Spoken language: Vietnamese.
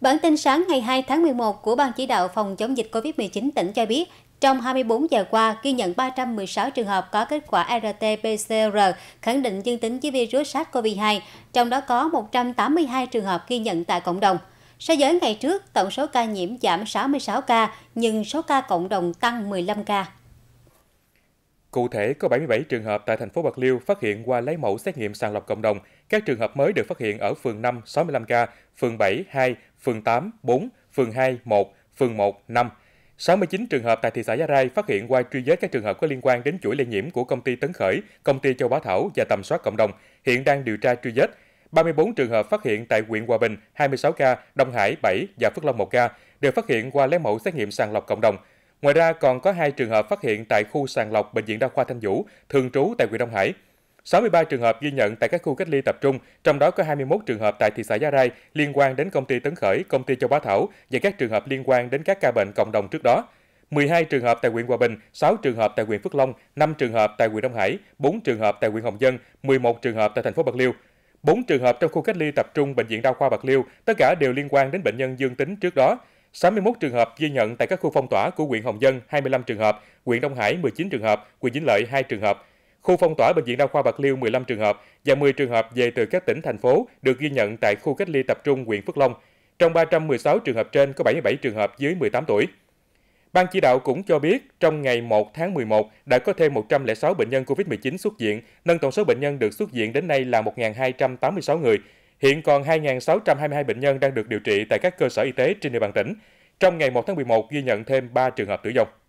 Bản tin sáng ngày 2 tháng 11 của Ban chỉ đạo phòng chống dịch COVID-19 tỉnh cho biết, trong 24 giờ qua, ghi nhận 316 trường hợp có kết quả RT-PCR khẳng định dương tính với virus SARS-CoV-2, trong đó có 182 trường hợp ghi nhận tại cộng đồng. So với ngày trước, tổng số ca nhiễm giảm 66 ca, nhưng số ca cộng đồng tăng 15 ca. Cụ thể, có 77 trường hợp tại thành phố Bạc Liêu phát hiện qua lấy mẫu xét nghiệm sàng lọc cộng đồng. Các trường hợp mới được phát hiện ở phường 5, 65 ca, phường 7, 2, phường 8, 4, phường 2, 1, phường 1, 5. 69 trường hợp tại thị xã Gia Rai phát hiện qua truy vết các trường hợp có liên quan đến chuỗi lây nhiễm của công ty Tấn Khởi, công ty Châu Bá Thảo và tầm soát cộng đồng, hiện đang điều tra truy vết. 34 trường hợp phát hiện tại huyện Hòa Bình, 26 ca, Đông Hải 7 và Phước Long 1 ca, đều phát hiện qua lấy mẫu xét nghiệm sàng lọc cộng đồng. Ngoài ra còn có hai trường hợp phát hiện tại khu sàng lọc bệnh viện đa khoa Thanh Vũ, thường trú tại huyện Đông Hải. 63 trường hợp ghi nhận tại các khu cách ly tập trung, trong đó có 21 trường hợp tại thị xã Gia Rai liên quan đến công ty Tấn Khởi, công ty Châu Bá Thảo và các trường hợp liên quan đến các ca bệnh cộng đồng trước đó. 12 trường hợp tại huyện Hòa Bình, 6 trường hợp tại huyện Phước Long, 5 trường hợp tại huyện Đông Hải, 4 trường hợp tại huyện Hồng Dân, 11 trường hợp tại thành phố Bạc Liêu. 4 trường hợp trong khu cách ly tập trung bệnh viện đa khoa Bạc Liêu, tất cả đều liên quan đến bệnh nhân dương tính trước đó. 61 trường hợp ghi nhận tại các khu phong tỏa của huyện Hồng Dân 25 trường hợp, huyện Đông Hải 19 trường hợp, huyện Vĩnh Lợi 2 trường hợp. Khu phong tỏa bệnh viện đa khoa Bạc Liêu 15 trường hợp và 10 trường hợp về từ các tỉnh thành phố được ghi nhận tại khu cách ly tập trung huyện Phước Long. Trong 316 trường hợp trên có 77 trường hợp dưới 18 tuổi. Ban chỉ đạo cũng cho biết trong ngày 1 tháng 11 đã có thêm 106 bệnh nhân COVID-19 xuất viện, nâng tổng số bệnh nhân được xuất viện đến nay là 1.286 người. Hiện còn 2.622 bệnh nhân đang được điều trị tại các cơ sở y tế trên địa bàn tỉnh. Trong ngày 1 tháng 11 ghi nhận thêm 3 trường hợp tử vong.